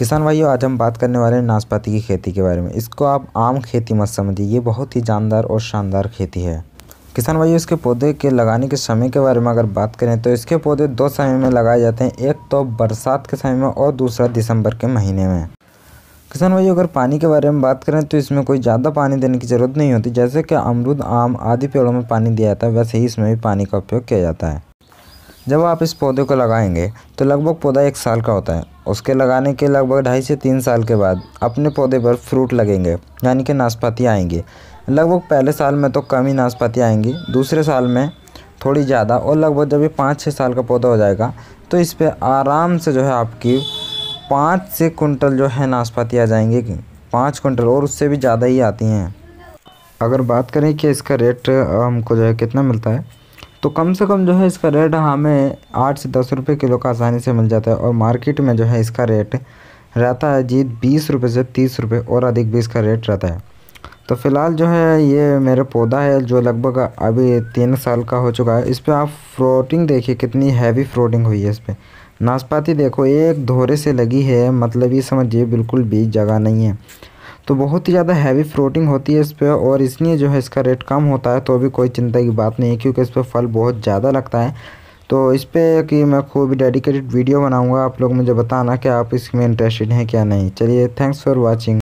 किसान भाइयों आज हम बात करने वाले हैं नाशपाती की खेती के बारे में इसको आप आम खेती मत समझिए ये बहुत ही जानदार और शानदार खेती है किसान भाइयों इसके पौधे के लगाने के समय के बारे में अगर बात करें तो इसके पौधे दो समय में लगाए जाते हैं एक तो बरसात के समय में और दूसरा दिसंबर के महीने में किसान भाइयों अगर पानी के बारे में बात करें तो इसमें कोई ज़्यादा पानी देने की ज़रूरत नहीं होती जैसे कि अमरूद आम आदि पेड़ों में पानी दिया जाता है वैसे ही इसमें भी पानी का उपयोग किया जाता है जब आप इस पौधे को लगाएंगे तो लगभग पौधा एक साल का होता है उसके लगाने के लगभग ढाई से तीन साल के बाद अपने पौधे पर फ्रूट लगेंगे यानी कि नाशपाती आएंगी लगभग पहले साल में तो कम ही नाशपाती आएंगी दूसरे साल में थोड़ी ज़्यादा और लगभग जब ये पाँच छः साल का पौधा हो जाएगा तो इस पर आराम से जो है आपकी पाँच से कुंटल जो है नाशपाती आ जाएंगे पाँच कुंटल और उससे भी ज़्यादा ही आती हैं अगर बात करें कि इसका रेट हमको जो है कितना मिलता है तो कम से कम जो है इसका रेट हमें आठ से दस रुपये किलो का आसानी से मिल जाता है और मार्केट में जो है इसका रेट रहता है जी बीस रुपये से तीस रुपये और अधिक भी इसका रेट रहता है तो फ़िलहाल जो है ये मेरा पौधा है जो लगभग अभी तीन साल का हो चुका है इस पर आप फ्रोटिंग देखिए कितनी हैवी फ्रोटिंग हुई है इस पर नाशपाती देखो एक धोरे से लगी है मतलब ये समझिए बिल्कुल बीज जगह नहीं है तो बहुत ही ज़्यादा हैवी फ्रोटिंग होती है इस पर और इसलिए जो है इसका रेट कम होता है तो भी कोई चिंता की बात नहीं है क्योंकि इस पर फल बहुत ज़्यादा लगता है तो इस पर कि मैं खूब डेडिकेटेड वीडियो बनाऊँगा आप लोग मुझे बताना कि आप इसमें इंटरेस्टेड हैं क्या नहीं चलिए थैंक्स फॉर वॉचिंग